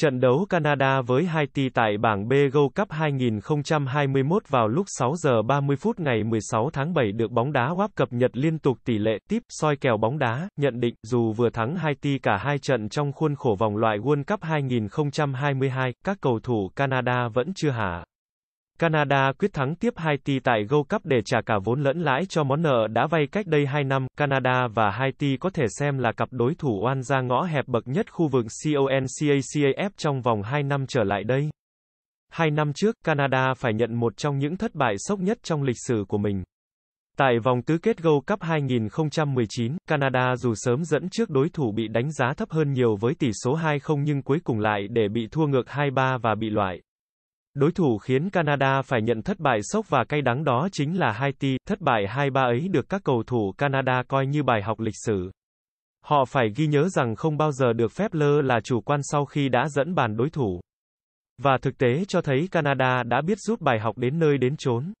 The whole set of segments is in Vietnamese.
Trận đấu Canada với Haiti tại bảng B Gold Cup 2021 vào lúc 6 giờ 30 phút ngày 16 tháng 7 được bóng đá WAP cập nhật liên tục tỷ lệ tiếp soi kèo bóng đá, nhận định dù vừa thắng Haiti cả hai trận trong khuôn khổ vòng loại World Cup 2022, các cầu thủ Canada vẫn chưa hạ. Canada quyết thắng tiếp Haiti tại Gold Cup để trả cả vốn lẫn lãi cho món nợ đã vay cách đây 2 năm. Canada và Haiti có thể xem là cặp đối thủ oan ra ngõ hẹp bậc nhất khu vực CONCACAF trong vòng 2 năm trở lại đây. Hai năm trước, Canada phải nhận một trong những thất bại sốc nhất trong lịch sử của mình. Tại vòng tứ kết Gold Cup 2019, Canada dù sớm dẫn trước đối thủ bị đánh giá thấp hơn nhiều với tỷ số 2-0 nhưng cuối cùng lại để bị thua ngược 2-3 và bị loại. Đối thủ khiến Canada phải nhận thất bại sốc và cay đắng đó chính là Haiti, thất bại 2-3 ấy được các cầu thủ Canada coi như bài học lịch sử. Họ phải ghi nhớ rằng không bao giờ được phép lơ là chủ quan sau khi đã dẫn bàn đối thủ. Và thực tế cho thấy Canada đã biết rút bài học đến nơi đến chốn.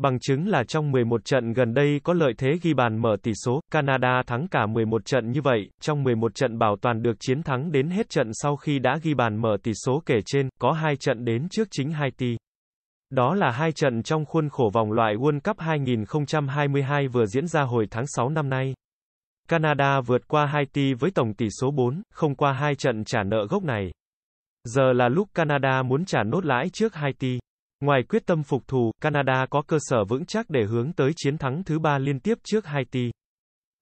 Bằng chứng là trong 11 trận gần đây có lợi thế ghi bàn mở tỷ số, Canada thắng cả 11 trận như vậy, trong 11 trận bảo toàn được chiến thắng đến hết trận sau khi đã ghi bàn mở tỷ số kể trên, có 2 trận đến trước chính Haiti. Đó là hai trận trong khuôn khổ vòng loại World Cup 2022 vừa diễn ra hồi tháng 6 năm nay. Canada vượt qua Haiti với tổng tỷ số 4, không qua hai trận trả nợ gốc này. Giờ là lúc Canada muốn trả nốt lãi trước Haiti. Ngoài quyết tâm phục thù, Canada có cơ sở vững chắc để hướng tới chiến thắng thứ ba liên tiếp trước Haiti.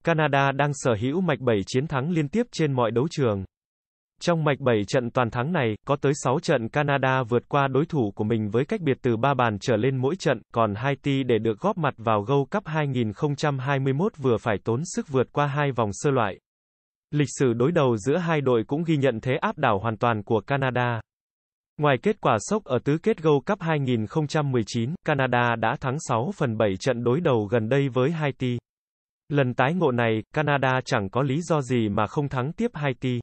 Canada đang sở hữu mạch 7 chiến thắng liên tiếp trên mọi đấu trường. Trong mạch 7 trận toàn thắng này, có tới 6 trận Canada vượt qua đối thủ của mình với cách biệt từ 3 bàn trở lên mỗi trận, còn Haiti để được góp mặt vào Gold Cup 2021 vừa phải tốn sức vượt qua hai vòng sơ loại. Lịch sử đối đầu giữa hai đội cũng ghi nhận thế áp đảo hoàn toàn của Canada. Ngoài kết quả sốc ở tứ kết Gold Cup 2019, Canada đã thắng 6 phần 7 trận đối đầu gần đây với Haiti. Lần tái ngộ này, Canada chẳng có lý do gì mà không thắng tiếp Haiti.